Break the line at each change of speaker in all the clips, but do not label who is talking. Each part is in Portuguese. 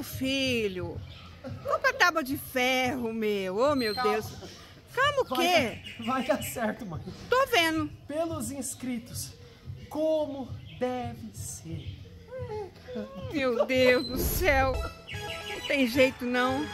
meu filho, compra tábua de ferro, meu. Ô, oh, meu Calma. Deus.
Calma o quê?
Vai dar, vai dar certo, mãe. Tô vendo. Pelos inscritos, como deve ser. Meu Deus do céu. Não tem jeito, não.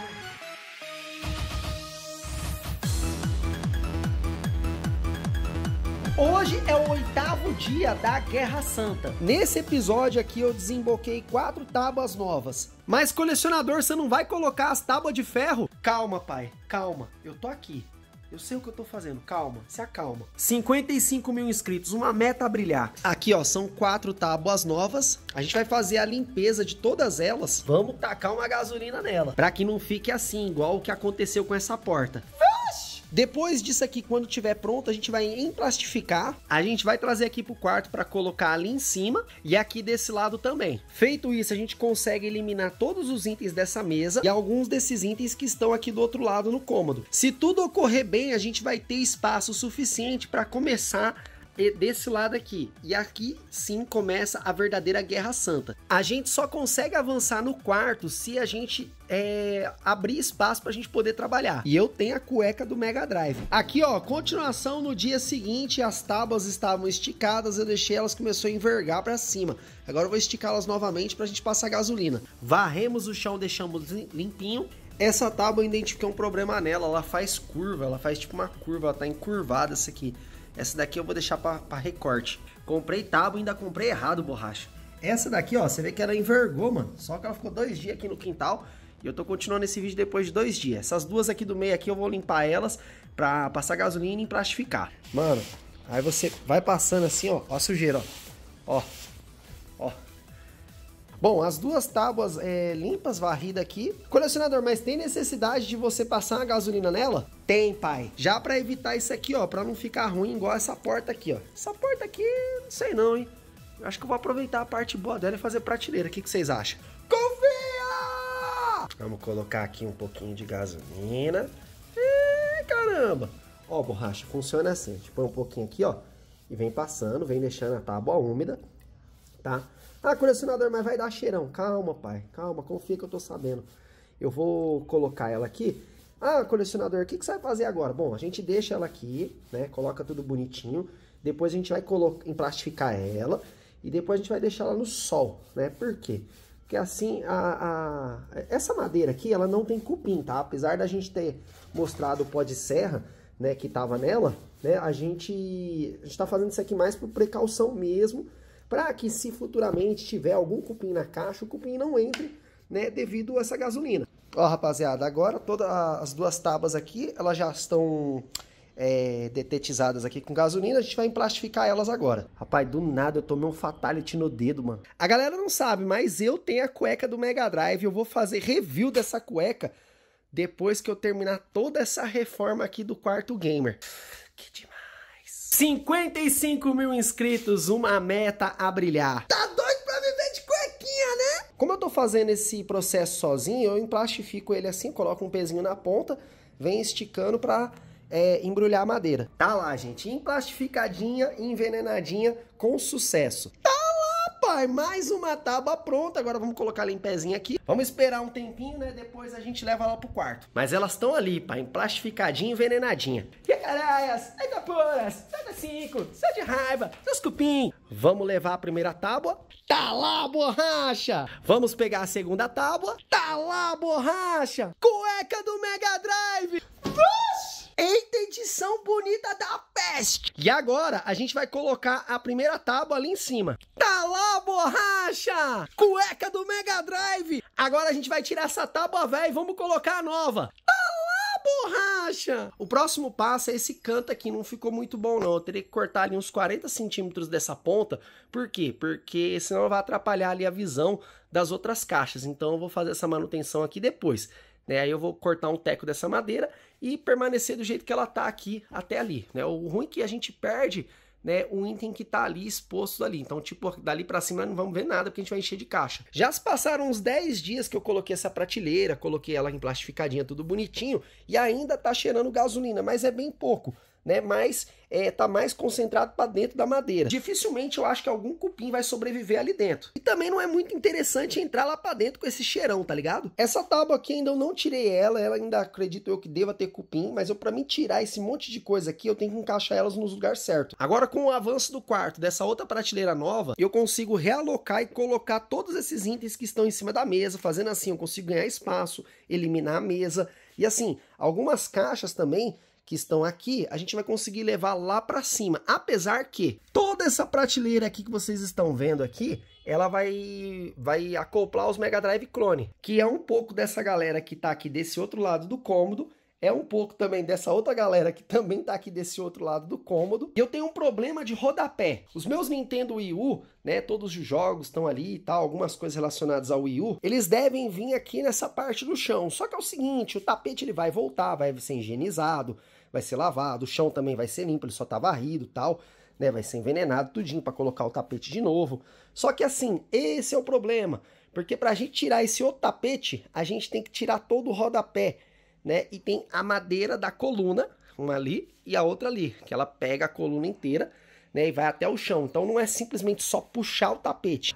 Hoje é o oitavo dia da Guerra Santa. Nesse episódio aqui eu desemboquei quatro tábuas novas. Mas colecionador, você não vai colocar as tábuas de ferro? Calma, pai, calma. Eu tô aqui. Eu sei o que eu tô fazendo, calma, se acalma. 55 mil inscritos, uma meta a brilhar. Aqui, ó, são quatro tábuas novas. A gente vai fazer a limpeza de todas elas. Vamos tacar uma gasolina nela. Pra que não fique assim, igual o que aconteceu com essa porta. Vem! Depois disso aqui, quando tiver pronto, a gente vai emplastificar. A gente vai trazer aqui pro quarto para colocar ali em cima e aqui desse lado também. Feito isso, a gente consegue eliminar todos os itens dessa mesa e alguns desses itens que estão aqui do outro lado no cômodo. Se tudo ocorrer bem, a gente vai ter espaço suficiente para começar desse lado aqui. E aqui sim começa a verdadeira Guerra Santa. A gente só consegue avançar no quarto se a gente é, abrir espaço pra gente poder trabalhar. E eu tenho a cueca do Mega Drive. Aqui, ó, continuação no dia seguinte, as tábuas estavam esticadas, eu deixei elas, começou a envergar para cima. Agora eu vou esticá-las novamente pra gente passar gasolina. Varremos o chão, deixamos limpinho. Essa tábua eu identifiquei um problema nela, ela faz curva, ela faz tipo uma curva, ela tá encurvada essa aqui. Essa daqui eu vou deixar para recorte. Comprei tábua e ainda comprei errado, borracha. Essa daqui, ó, você vê que ela envergou, mano. Só que ela ficou dois dias aqui no quintal. E eu tô continuando esse vídeo depois de dois dias. Essas duas aqui do meio aqui eu vou limpar elas pra passar gasolina e plastificar. Mano, aí você vai passando assim, ó. Ó a sujeira, ó. Ó. Ó. Bom, as duas tábuas é, limpas, varrida aqui. Colecionador, mas tem necessidade de você passar a gasolina nela? Tem, pai. Já para evitar isso aqui, ó, para não ficar ruim igual essa porta aqui, ó. Essa porta aqui, não sei não, hein. Acho que eu vou aproveitar a parte boa dela e fazer prateleira. O que, que vocês acham? Confia! Vamos colocar aqui um pouquinho de gasolina. Ih, caramba! Ó, borracha, funciona assim. A gente põe um pouquinho aqui, ó. E vem passando, vem deixando a tábua úmida, tá? Ah, colecionador, mas vai dar cheirão. Calma, pai. Calma, confia que eu tô sabendo. Eu vou colocar ela aqui ah, colecionador, o que, que você vai fazer agora? Bom, a gente deixa ela aqui, né? Coloca tudo bonitinho. Depois a gente vai emplastificar ela e depois a gente vai deixar ela no sol, né? Por quê? Porque assim, a, a, essa madeira aqui, ela não tem cupim, tá? Apesar da gente ter mostrado o pó de serra, né, que tava nela, né? A gente, a gente tá fazendo isso aqui mais por precaução mesmo, para que se futuramente tiver algum cupim na caixa, o cupim não entre, né, devido a essa gasolina. Ó, rapaziada, agora todas as duas tábuas aqui, elas já estão é, detetizadas aqui com gasolina, a gente vai emplastificar elas agora. Rapaz, do nada eu tomei um fatality no dedo, mano. A galera não sabe, mas eu tenho a cueca do Mega Drive, eu vou fazer review dessa cueca depois que eu terminar toda essa reforma aqui do quarto gamer. Que demais. 55 mil inscritos, uma meta a brilhar. Tá doido? estou fazendo esse processo sozinho, eu emplastifico ele assim, coloco um pezinho na ponta, vem esticando para é, embrulhar a madeira. Tá lá, gente, emplastificadinha, envenenadinha, com sucesso pai, mais uma tábua pronta. Agora vamos colocar ela em pezinho aqui. Vamos esperar um tempinho, né? Depois a gente leva ela pro quarto. Mas elas estão ali, pai, plastificadinha, envenenadinha. Que caraias, eita caporas, sai cinco, sai de raiva, seus cupim. Vamos levar a primeira tábua. Tá lá a borracha. Vamos pegar a segunda tábua. Tá lá a borracha. Cueca do Mega Drive. Eita edição bonita da peste. E agora a gente vai colocar a primeira tábua ali em cima. Tá borracha! Cueca do Mega Drive! Agora a gente vai tirar essa tábua velha e vamos colocar a nova. Tá borracha! O próximo passo é esse canto aqui, não ficou muito bom não. Eu teria que cortar ali uns 40 centímetros dessa ponta. Por quê? Porque senão vai atrapalhar ali a visão das outras caixas. Então eu vou fazer essa manutenção aqui depois. Né? Aí eu vou cortar um teco dessa madeira e permanecer do jeito que ela tá aqui até ali. Né? O ruim é que a gente perde né, um item que está ali exposto ali. Então, tipo, dali para cima nós não vamos ver nada porque a gente vai encher de caixa. Já se passaram uns 10 dias que eu coloquei essa prateleira, coloquei ela em plastificadinha, tudo bonitinho, e ainda tá cheirando gasolina, mas é bem pouco né? Mas é, tá mais concentrado para dentro da madeira. Dificilmente eu acho que algum cupim vai sobreviver ali dentro. E também não é muito interessante entrar lá para dentro com esse cheirão, tá ligado? Essa tábua aqui ainda eu não tirei ela, ela ainda acredito eu que deva ter cupim, mas eu para mim tirar esse monte de coisa aqui, eu tenho que encaixar elas no lugar certo Agora com o avanço do quarto, dessa outra prateleira nova, eu consigo realocar e colocar todos esses itens que estão em cima da mesa, fazendo assim eu consigo ganhar espaço, eliminar a mesa, e assim, algumas caixas também que estão aqui, a gente vai conseguir levar lá para cima. Apesar que toda essa prateleira aqui que vocês estão vendo aqui, ela vai, vai acoplar os Mega Drive Clone, que é um pouco dessa galera que está aqui desse outro lado do cômodo, é um pouco também dessa outra galera que também tá aqui desse outro lado do cômodo. E eu tenho um problema de rodapé. Os meus Nintendo Wii U, né, todos os jogos estão ali e tal, algumas coisas relacionadas ao Wii U, eles devem vir aqui nessa parte do chão. Só que é o seguinte, o tapete ele vai voltar, vai ser higienizado, vai ser lavado, o chão também vai ser limpo, ele só tá varrido, tal. Né, vai ser envenenado tudinho para colocar o tapete de novo. Só que assim, esse é o problema, porque para a gente tirar esse outro tapete, a gente tem que tirar todo o rodapé né? E tem a madeira da coluna, uma ali e a outra ali, que ela pega a coluna inteira, né? E vai até o chão. Então não é simplesmente só puxar o tapete.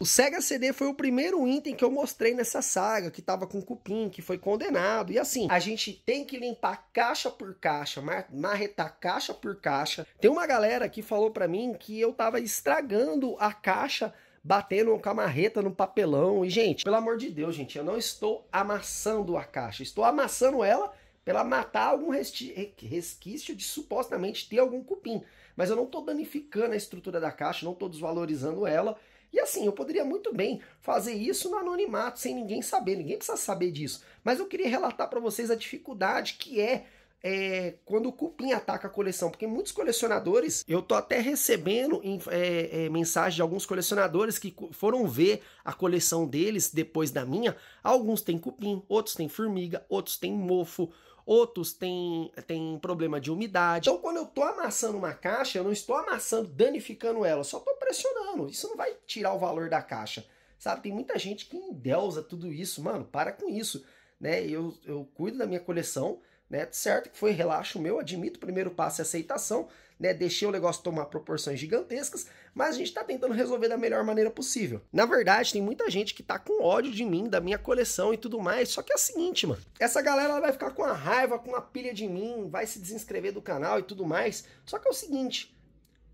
O Sega CD foi o primeiro item que eu mostrei nessa saga, que tava com cupim, que foi condenado. E assim, a gente tem que limpar caixa por caixa, marretar caixa por caixa. Tem uma galera que falou para mim que eu tava estragando a caixa batendo com a marreta no papelão. E, gente, pelo amor de Deus, gente, eu não estou amassando a caixa, estou amassando ela para matar algum resquício de supostamente ter algum cupim. Mas eu não estou danificando a estrutura da caixa, não estou desvalorizando ela. E assim, eu poderia muito bem fazer isso no anonimato, sem ninguém saber, ninguém precisa saber disso. Mas eu queria relatar para vocês a dificuldade que é é, quando o cupim ataca a coleção, porque muitos colecionadores, eu tô até recebendo é, é, mensagem de alguns colecionadores que foram ver a coleção deles depois da minha. Alguns têm cupim, outros têm formiga, outros têm mofo, outros têm, têm problema de umidade. Então, quando eu tô amassando uma caixa, eu não estou amassando, danificando ela, só tô pressionando. Isso não vai tirar o valor da caixa, sabe? Tem muita gente que endeusa tudo isso, mano, para com isso, né? Eu, eu cuido da minha coleção né? Certo que foi relaxo meu, admito, primeiro passo é aceitação, né? Deixei o negócio tomar proporções gigantescas, mas a gente está tentando resolver da melhor maneira possível. Na verdade, tem muita gente que está com ódio de mim, da minha coleção e tudo mais, só que é o seguinte, mano, essa galera vai ficar com a raiva, com a pilha de mim, vai se desinscrever do canal e tudo mais, só que é o seguinte,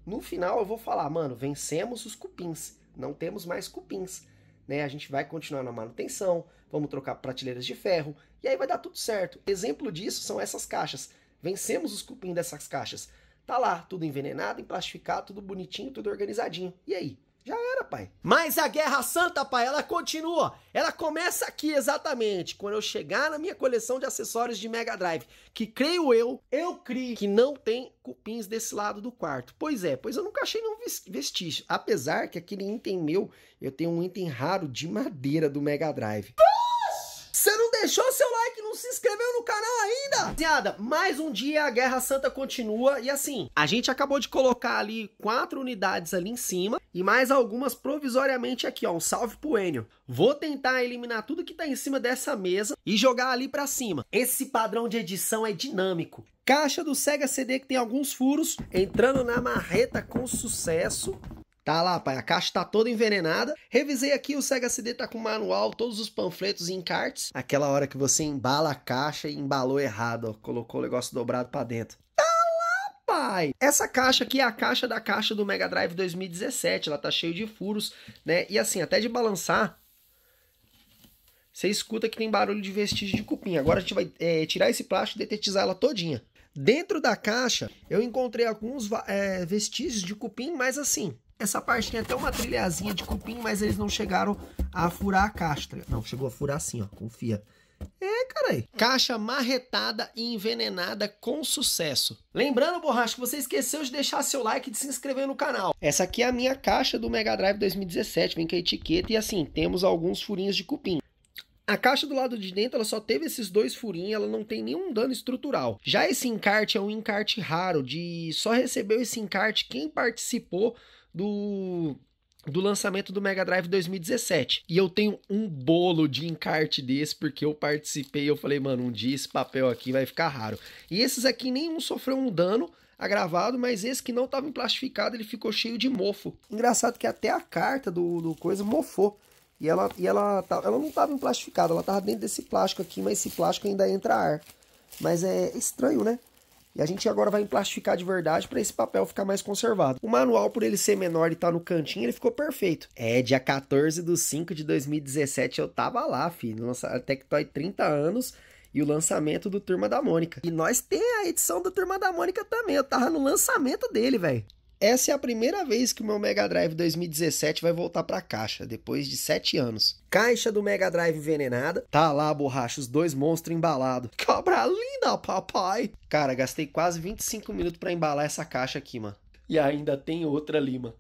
no final eu vou falar, mano, vencemos os cupins, não temos mais cupins né? A gente vai continuar na manutenção, vamos trocar prateleiras de ferro e aí vai dar tudo certo. Exemplo disso são essas caixas. Vencemos os cupim dessas caixas. Tá lá, tudo envenenado, emplastificado, tudo bonitinho, tudo organizadinho. E aí? Já era, pai. Mas a Guerra Santa, pai, ela continua. Ela começa aqui exatamente quando eu chegar na minha coleção de acessórios de Mega Drive, que creio eu, eu crio que não tem cupins desse lado do quarto. Pois é, pois eu nunca achei nenhum vestígio, apesar que aquele item meu, eu tenho um item raro de madeira do Mega Drive. Ah! Você não deixou seu like, não se inscreveu no canal ainda? Rapaziada, mais um dia a Guerra Santa continua e assim, a gente acabou de colocar ali quatro unidades ali em cima e mais algumas provisoriamente aqui, ó, um salve pro Enio. Vou tentar eliminar tudo que tá em cima dessa mesa e jogar ali pra cima. Esse padrão de edição é dinâmico. Caixa do Sega CD que tem alguns furos, entrando na marreta com sucesso. Tá lá, pai, a caixa tá toda envenenada. Revisei aqui, o Sega CD tá com manual, todos os panfletos e encartes. Aquela hora que você embala a caixa e embalou errado, ó, colocou o negócio dobrado para dentro. Tá pai. Essa caixa aqui é a caixa da caixa do Mega Drive 2017, ela tá cheia de furos, né? E assim, até de balançar, você escuta que tem barulho de vestígio de cupim. Agora a gente vai é, tirar esse plástico e detetizar ela todinha. Dentro da caixa, eu encontrei alguns é, vestígios de cupim, mas assim, essa parte tem até uma trilhazinha de cupim, mas eles não chegaram a furar a caixa. Não, chegou a furar assim, ó, confia. É, carai. Caixa marretada e envenenada com sucesso. Lembrando, borracha, que você esqueceu de deixar seu like e de se inscrever no canal. Essa aqui é a minha caixa do Mega Drive 2017, vem com a etiqueta e assim, temos alguns furinhos de cupim. A caixa do lado de dentro ela só teve esses dois furinhos, ela não tem nenhum dano estrutural. Já esse encarte é um encarte raro, de só recebeu esse encarte quem participou do do lançamento do Mega Drive 2017. E eu tenho um bolo de encarte desse, porque eu participei eu falei, mano, um dia esse papel aqui vai ficar raro. E esses aqui nenhum sofreu um dano agravado, mas esse que não estava emplastificado, ele ficou cheio de mofo. Engraçado que até a carta do, do coisa mofou. E ela, e ela, tá, ela não estava emplastificada, ela estava dentro desse plástico aqui, mas esse plástico ainda entra ar. Mas é estranho, né? E a gente agora vai emplastificar de verdade para esse papel ficar mais conservado. O manual, por ele ser menor e estar tá no cantinho, ele ficou perfeito. É, dia 14 de 5 de 2017 eu tava lá, filho. até tô aí 30 anos e o lançamento do Turma da Mônica. E nós tem a edição do Turma da Mônica também. Eu tava no lançamento dele, velho. Essa é a primeira vez que o meu Mega Drive 2017 vai voltar para a caixa, depois de 7 anos. Caixa do Mega Drive envenenada, tá lá a borracha, os dois monstros embalados. Cobra linda, papai! Cara, gastei quase 25 minutos para embalar essa caixa aqui, mano. E ainda tem outra lima.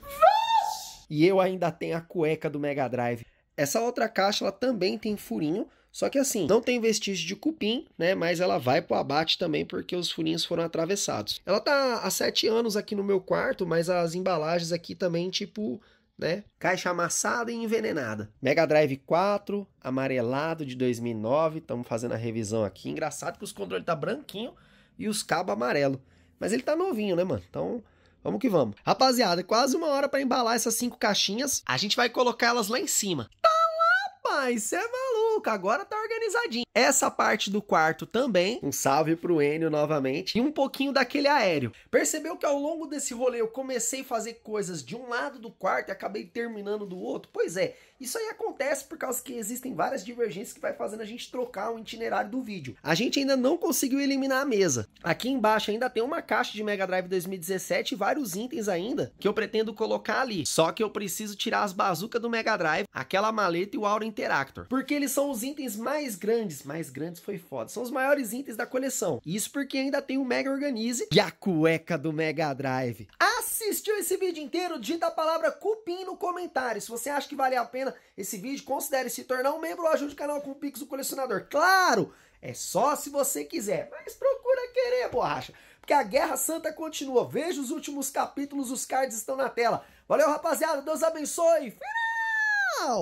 E eu ainda tenho a cueca do Mega Drive. Essa outra caixa ela também tem furinho, só que assim, não tem vestígio de cupim, né? Mas ela vai pro abate também porque os furinhos foram atravessados. Ela tá há sete anos aqui no meu quarto, mas as embalagens aqui também, tipo, né? Caixa amassada e envenenada. Mega Drive 4, amarelado de 2009. Estamos fazendo a revisão aqui. Engraçado que os controles tá branquinho e os cabos amarelo. Mas ele tá novinho, né, mano? Então, Vamos que vamos. Rapaziada, quase uma hora para embalar essas cinco caixinhas. A gente vai colocá-las lá em cima. Tá lá, pai. Você é maluco agora tá organizadinho. Essa parte do quarto também, um salve pro Enio novamente, e um pouquinho daquele aéreo. Percebeu que ao longo desse rolê eu comecei a fazer coisas de um lado do quarto e acabei terminando do outro? Pois é, isso aí acontece por causa que existem várias divergências que vai fazendo a gente trocar o itinerário do vídeo. A gente ainda não conseguiu eliminar a mesa. Aqui embaixo ainda tem uma caixa de Mega Drive 2017 e vários itens ainda que eu pretendo colocar ali. Só que eu preciso tirar as bazucas do Mega Drive, aquela maleta e o Aura Interactor. Porque eles são são os itens mais grandes, mais grandes foi foda, são os maiores itens da coleção. Isso porque ainda tem o Mega Organize e a cueca do Mega Drive. Assistiu esse vídeo inteiro? Dita a palavra cupim no comentário. Se você acha que vale a pena esse vídeo, considere se tornar um membro ou ajude o canal com o Pix do Colecionador. Claro, é só se você quiser, mas procura querer, borracha Porque a Guerra Santa continua. Veja os últimos capítulos, os cards estão na tela. Valeu, rapaziada. Deus abençoe. Final!